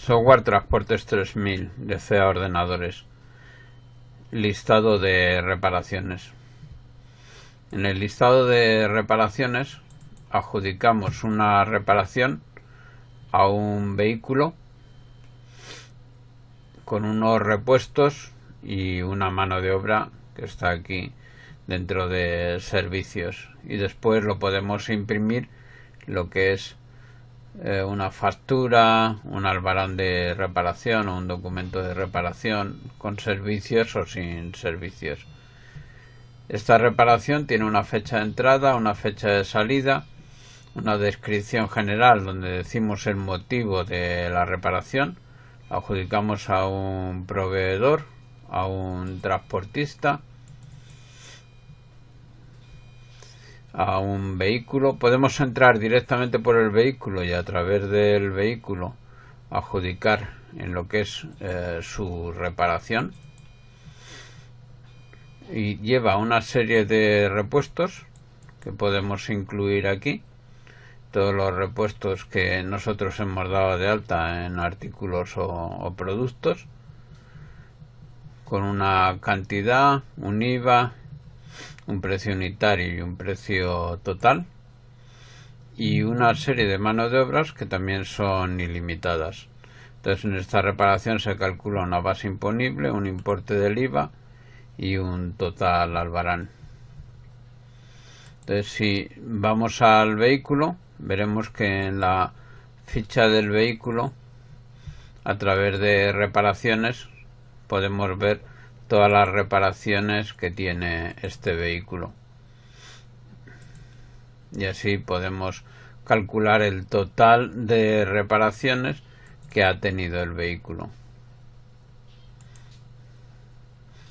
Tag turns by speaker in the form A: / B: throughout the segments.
A: Software Transportes 3000 de CEA Ordenadores. Listado de reparaciones. En el listado de reparaciones adjudicamos una reparación a un vehículo con unos repuestos y una mano de obra que está aquí dentro de servicios y después lo podemos imprimir lo que es eh, una factura, un albarán de reparación o un documento de reparación con servicios o sin servicios. Esta reparación tiene una fecha de entrada, una fecha de salida, una descripción general donde decimos el motivo de la reparación, la adjudicamos a un proveedor, a un transportista, a un vehículo. Podemos entrar directamente por el vehículo y a través del vehículo adjudicar en lo que es eh, su reparación. Y lleva una serie de repuestos que podemos incluir aquí. Todos los repuestos que nosotros hemos dado de alta en artículos o, o productos. Con una cantidad, un IVA un precio unitario y un precio total y una serie de mano de obras que también son ilimitadas. Entonces en esta reparación se calcula una base imponible, un importe del IVA y un total al barán. Entonces si vamos al vehículo veremos que en la ficha del vehículo a través de reparaciones podemos ver todas las reparaciones que tiene este vehículo y así podemos calcular el total de reparaciones que ha tenido el vehículo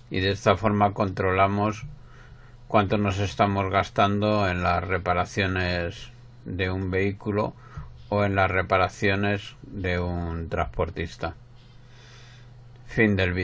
A: y de esta forma controlamos cuánto nos estamos gastando en las reparaciones de un vehículo o en las reparaciones de un transportista. Fin del vídeo.